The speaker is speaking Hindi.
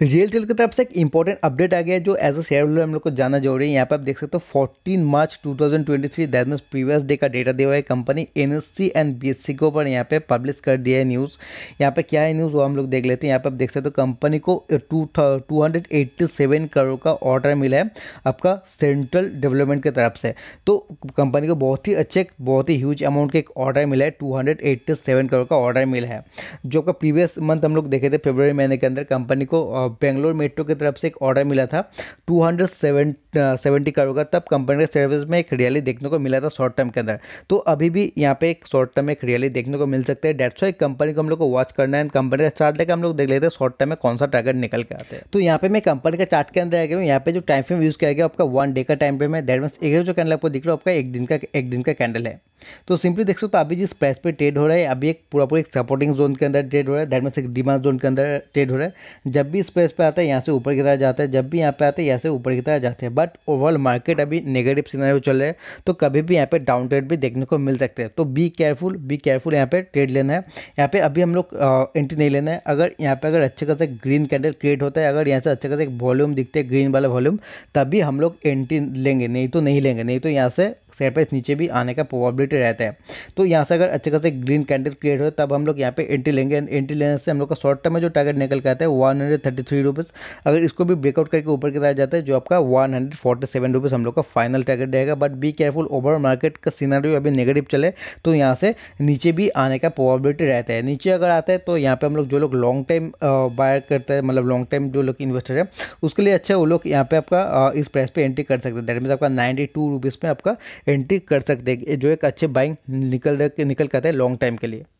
रियल टेल की तरफ से एक इंपॉर्टेंट अपडेट आ गया जो एज अ शेयर होल्डर हम लोग को जाना जरूरी है यहाँ पर आप देख सकते हो fourteen March two thousand twenty three that mean previous day का डेटा दिया हुआ है company N S C and B S C को पर यहाँ पे पब्लिश कर दिया है न्यूज़ यहाँ पे क्या है न्यूज़ वो हम लोग देख लेते हैं यहाँ पर आप देख सकते हो कंपनी को two two hundred eighty seven crore का ऑर्डर मिला है आपका सेंट्रल डेवलपमेंट की तरफ से तो कंपनी को बहुत ही अच्छे बहुत ही ह्यूज अमाउंट का एक ऑर्डर मिला है two hundred eighty seven crore का ऑर्डर मिला है जो का प्रीवियस मंथ हम लोग देखे थे फेबर महीने के अंदर कंपनी को बेंगलोर मेट्रो की तरफ से एक ऑर्डर मिला था two hundred seven seventy crore का तब कंपनी के सर्विस में एक रियली देखने को मिला था शॉर्ट टर्म के अंदर तो अभी भी यहाँ पे एक शॉर्ट टर्म में एक रियली देखने को मिल सकते है डेट्स एक कंपनी को हम लोग को वॉच करना है कंपनी का चार्ट लेकर हम लोग देख लेते हैं शॉर्ट टर्म में कौन सा टारगेट निकल के आते हैं तो यहाँ पे मैं कंपनी के चार्ट के अंदर आ गया हूँ यहाँ पे जो टाइम फ्रेम यूज़ किया गया आपका वन डे का टाइम फ्रेम है दैट मीस एक जो कैंडल आपको दिख रहा है आपका एक दिन का एक दिन का कैंडल है तो सिंपली देख सकते अभी जिस प्राइस पे ट्रेड हो रहा है अभी एक पूरा पूरा एक सपोर्टिंग जोन के अंदर ट्रेड हो रहा है दैट मीस एक डिमांड जोन के अंदर ट्रेड हो रहा है जब भी इस प्राइस पे आता है यहाँ से ऊपर की तरह जाता है जब भी यहाँ पे आता है यहाँ से ऊपर की तरह जाते हैं बट बट ओवरऑल मार्केट अभी नेगेटिव सिग्नल चल रहा है तो कभी भी यहाँ पे डाउन ट्रेड भी देखने को मिल सकते हैं तो बी केयरफुल बी केयरफुल यहाँ पे ट्रेड लेना है यहाँ पे अभी हम लोग एंट्री नहीं लेना है अगर यहाँ पे अगर अच्छे खासा ग्रीन कैंडल क्रिएट होता है अगर यहाँ से अच्छे खासे वॉल्यूम दिखते हैं ग्रीन वाला वॉल्यूम तभी हम लोग एंट्री लेंगे नहीं तो नहीं लेंगे नहीं तो यहाँ से शेयर प्राइस नीचे भी आने का प्रोबेबिलिटी रहता है तो यहाँ से अगर अच्छे खासे ग्रीन कैंडल क्रिएट हो तब हम लोग यहाँ पे एंट्री लेंगे एंट्री लेने से हम लोग का शॉर्ट टर्म में जो टारगेट निकल के आता है one hundred thirty three rupees अगर इसको भी ब्रेकआउट करके ऊपर की तरफ जाता है जो आपका one hundred forty seven rupees हम लोग का फाइनल टारगेट रहेगा but be careful overall market का सीनारी अभी नेगेटिव चले तो यहाँ से नीचे भी आने का प्रोबेबिलिटी रहता है नीचे अगर आता है तो यहाँ पर हम लोग जो लोग लॉन्ग टाइम बाय करते हैं मतलब लॉन्ग टाइम जो लोग इन्वेस्टर है उसके लिए अच्छा वो लोग यहाँ पे आपका इस प्राइस पे एंट्री कर सकते हैं दैट मीन आपका नाइन्टी टू रुपीज़ में आपका एंट्री कर सकते हैं जो एक अच्छे बाइंग निकल निकल करते हैं लॉन्ग टाइम के लिए